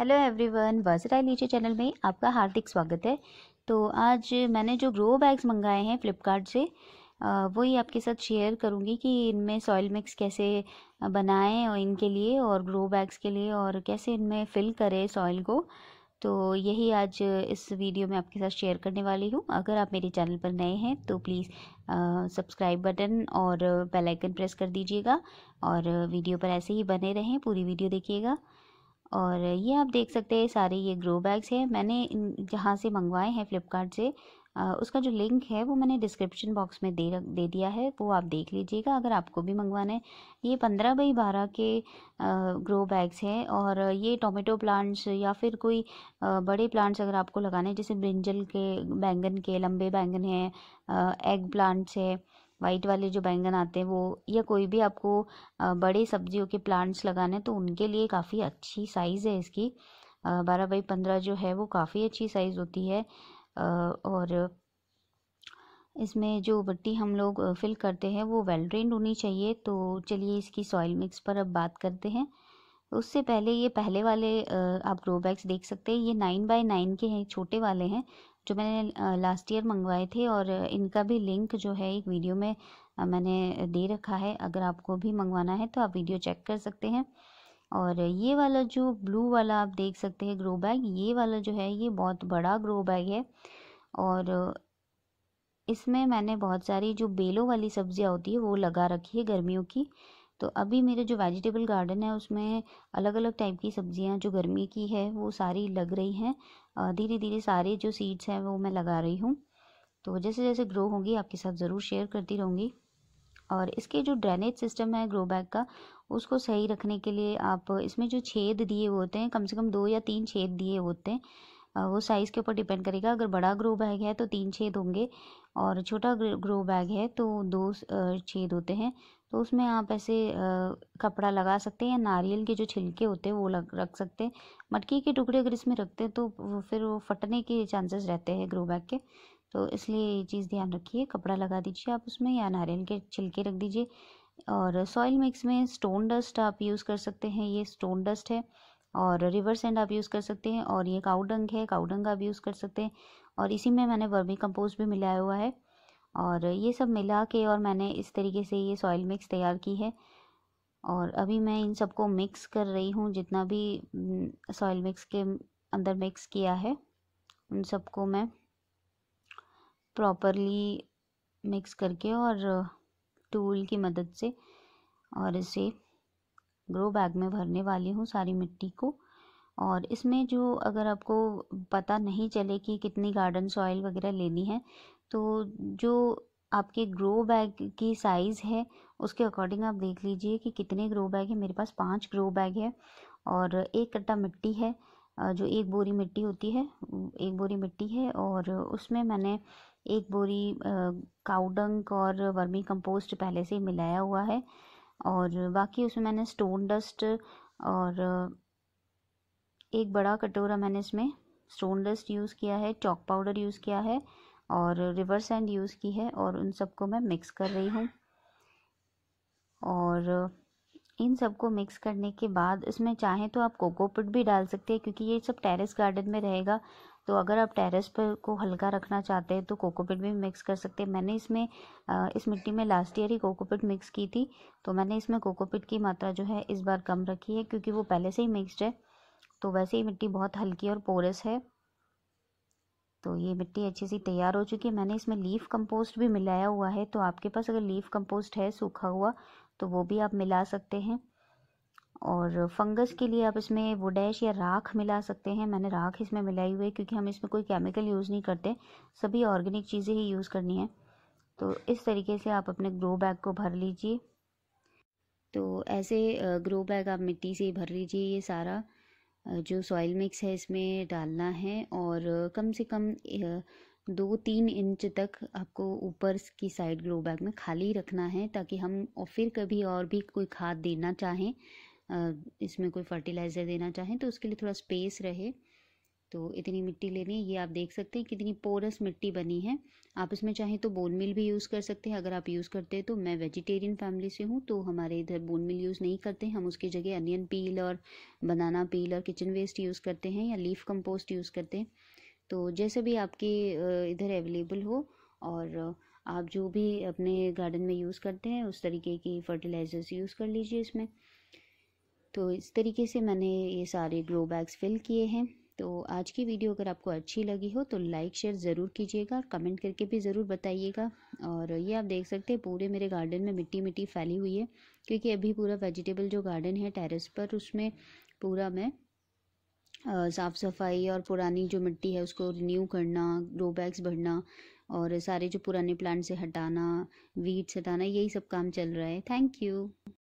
hello everyone versatile नीचे channel में आपका हार्दिक स्वागत है तो आज मैंने जो ग्रो बैग्स मंगाए हैं फ्लिपकार्ट से वो ही आपके साथ शेयर करूँगी कि इनमें सॉइल मिक्स कैसे बनाएं और इनके लिए और ग्रो बैग्स के लिए और कैसे इनमें फिल करें सॉइल को तो यही आज इस वीडियो में आपके साथ शेयर करने वाली हूँ अगर आप मेरे चैनल पर नए हैं तो प्लीज़ सब्सक्राइब बटन और बेल आइकन प्रेस कर दीजिएगा और वीडियो पर ऐसे ही बने रहें पूरी वीडियो देखिएगा और ये आप देख सकते हैं सारे ये ग्रो बैग्स हैं मैंने जहाँ से मंगवाए हैं फ्लिपकार्ट से उसका जो लिंक है वो मैंने डिस्क्रिप्शन बॉक्स में दे रख दे दिया है वो आप देख लीजिएगा अगर आपको भी मंगवाना है ये पंद्रह बाई बारह के ग्रो बैग्स हैं और ये टोमेटो प्लांट्स या फिर कोई बड़े प्लांट्स अगर आपको लगाने हैं जैसे ब्रिंजल के बैंगन के लंबे बैंगन हैं एग प्लांट्स है वाइट वाले जो बैंगन आते हैं वो या कोई भी आपको बड़े सब्जियों के प्लांट्स लगाने तो उनके लिए काफ़ी अच्छी साइज़ है इसकी बारह बाई पंद्रह जो है वो काफ़ी अच्छी साइज़ होती है और इसमें जो मिट्टी हम लोग फिल करते हैं वो वेल ड्रेंड होनी चाहिए तो चलिए इसकी सॉइल मिक्स पर अब बात करते हैं उससे पहले ये पहले वाले आप ग्रो बैग्स देख सकते हैं ये नाइन बाय नाइन के हैं छोटे वाले हैं जो मैंने लास्ट ईयर मंगवाए थे और इनका भी लिंक जो है एक वीडियो में मैंने दे रखा है अगर आपको भी मंगवाना है तो आप वीडियो चेक कर सकते हैं और ये वाला जो ब्लू वाला आप देख सकते हैं ग्रो बैग ये वाला जो है ये बहुत बड़ा ग्रो बैग है और इसमें मैंने बहुत सारी जो बेलों वाली सब्जियां होती है वो लगा रखी है गर्मियों की तो अभी मेरे जो वेजिटेबल गार्डन है उसमें अलग अलग टाइप की सब्जियां जो गर्मी की है वो सारी लग रही हैं धीरे धीरे सारे जो सीड्स हैं वो मैं लगा रही हूँ तो जैसे जैसे ग्रो होंगी आपके साथ ज़रूर शेयर करती रहूँगी और इसके जो ड्रेनेज सिस्टम है ग्रो बैग का उसको सही रखने के लिए आप इसमें जो छेद दिए होते हैं कम से कम दो या तीन छेद दिए होते हैं वो साइज़ के ऊपर डिपेंड करेगा अगर बड़ा ग्रो बैग है तो तीन छेद होंगे और छोटा ग्रो बैग है तो दो छेद होते हैं तो उसमें आप ऐसे कपड़ा लगा सकते हैं या नारियल के जो छिलके होते हैं वो लग रख सकते हैं मटकी के टुकड़े अगर इसमें रखते हैं तो फिर वो फटने के चांसेस रहते हैं ग्रो बैग के तो इसलिए ये चीज़ ध्यान रखिए कपड़ा लगा दीजिए आप उसमें या नारियल के छिलके रख दीजिए और सॉइल मिक्स में स्टोन डस्ट आप यूज़ कर सकते हैं ये स्टोन डस्ट है और रिवर सेंड आप यूज़ कर सकते हैं और ये काउडंग है काउडंग आप यूज़ कर सकते हैं और इसी में मैंने वर्मी कंपोस्ट भी मिलाया हुआ है और ये सब मिला के और मैंने इस तरीके से ये सॉइल मिक्स तैयार की है और अभी मैं इन सबको मिक्स कर रही हूँ जितना भी सॉइल मिक्स के अंदर मिक्स किया है उन सबको मैं प्रॉपरली मिक्स करके और टूल की मदद से और इसे ग्रो बैग में भरने वाली हूँ सारी मिट्टी को और इसमें जो अगर आपको पता नहीं चले कि कितनी गार्डन सॉइल वगैरह लेनी है तो जो आपके ग्रो बैग की साइज़ है उसके अकॉर्डिंग आप देख लीजिए कि कितने ग्रो बैग है मेरे पास पांच ग्रो बैग है और एक कट्टा मिट्टी है जो एक बोरी मिट्टी होती है एक बोरी मिट्टी है और उसमें मैंने एक बोरी काउडंग और वर्मी कंपोस्ट पहले से मिलाया हुआ है और बाकी उसमें मैंने स्टोन डस्ट और एक बड़ा कटोरा मैंने इसमें स्टोन डस्ट यूज़ किया है चॉक पाउडर यूज़ किया है और रिवर सैंड यूज़ की है और उन सबको मैं मिक्स कर रही हूँ और इन सबको मिक्स करने के बाद इसमें चाहें तो आप कोकोपिट भी डाल सकते हैं क्योंकि ये सब टेरेस गार्डन में रहेगा तो अगर आप टेरेस पर को हल्का रखना चाहते हैं तो कोकोपिट भी मिक्स कर सकते हैं मैंने इसमें इस मिट्टी में लास्ट ईयर ही कोकोपिट मिक्स की थी तो मैंने इसमें कोकोपिट की मात्रा जो है इस बार कम रखी है क्योंकि वो पहले से ही मिक्सड है तो वैसे ही मिट्टी बहुत हल्की और पोरस है तो ये मिट्टी अच्छी सी तैयार हो चुकी है मैंने इसमें लीफ कंपोस्ट भी मिलाया हुआ है तो आपके पास अगर लीफ कंपोस्ट है सूखा हुआ तो वो भी आप मिला सकते हैं और फंगस के लिए आप इसमें डैश या राख मिला सकते हैं मैंने राख इसमें मिलाई हुई है क्योंकि हम इसमें कोई केमिकल यूज़ नहीं करते सभी ऑर्गेनिक चीज़ें ही यूज़ करनी है तो इस तरीके से आप अपने ग्रो बैग को भर लीजिए तो ऐसे ग्रो बैग आप मिट्टी से ही भर लीजिए ये सारा जो सॉइल मिक्स है इसमें डालना है और कम से कम दो तीन इंच तक आपको ऊपर की साइड ग्रो बैग में खाली रखना है ताकि हम और फिर कभी और भी कोई खाद देना चाहें इसमें कोई फर्टिलाइज़र देना चाहें तो उसके लिए थोड़ा स्पेस रहे तो इतनी मिट्टी लेनी है ये आप देख सकते हैं कितनी पोरस मिट्टी बनी है आप इसमें चाहें तो बोन मिल भी यूज़ कर सकते हैं अगर आप यूज़ करते हैं तो मैं वेजिटेरियन फैमिली से हूँ तो हमारे इधर बोन मिल यूज़ नहीं करते हम उसकी जगह अनियन पील और बनाना पील और किचन वेस्ट यूज़ करते हैं या लीफ कंपोस्ट यूज़ करते हैं तो जैसे भी आपके इधर अवेलेबल हो और आप जो भी अपने गार्डन में यूज़ करते हैं उस तरीके की फर्टिलाइज़र्स यूज़ कर लीजिए इसमें तो इस तरीके से मैंने ये सारे ग्रो बैग्स फिल किए हैं तो आज की वीडियो अगर आपको अच्छी लगी हो तो लाइक शेयर ज़रूर कीजिएगा और कमेंट करके भी ज़रूर बताइएगा और ये आप देख सकते हैं पूरे मेरे गार्डन में मिट्टी मिट्टी फैली हुई है क्योंकि अभी पूरा वेजिटेबल जो गार्डन है टेरेस पर उसमें पूरा मैं साफ़ सफाई और पुरानी जो मिट्टी है उसको रिन्यू करना ग्रो बैग्स भरना और सारे जो पुराने प्लांट से हटाना वीड्स हटाना यही सब काम चल रहा है थैंक यू